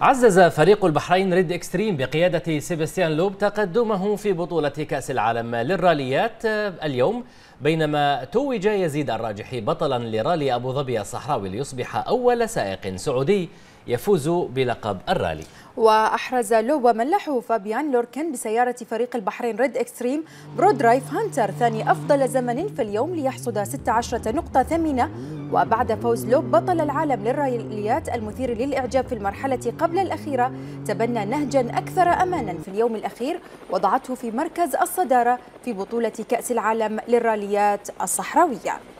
عزز فريق البحرين ريد اكستريم بقيادة سيباستيان لوب تقدمه في بطولة كأس العالم للراليات آه، اليوم بينما توج يزيد الراجحي بطلا لرالي أبو ظبي الصحراوي ليصبح أول سائق سعودي يفوز بلقب الرالي وأحرز لوبا وملحه فابيان لوركن بسيارة فريق البحرين ريد إكستريم برود رايف هانتر ثاني أفضل زمن في اليوم ليحصد 16 نقطة ثمينة وبعد فوز لوب بطل العالم للراليات المثير للإعجاب في المرحلة قبل الأخيرة تبنى نهجا أكثر أمانا في اليوم الأخير وضعته في مركز الصدارة في بطولة كأس العالم للراليات الصحراوية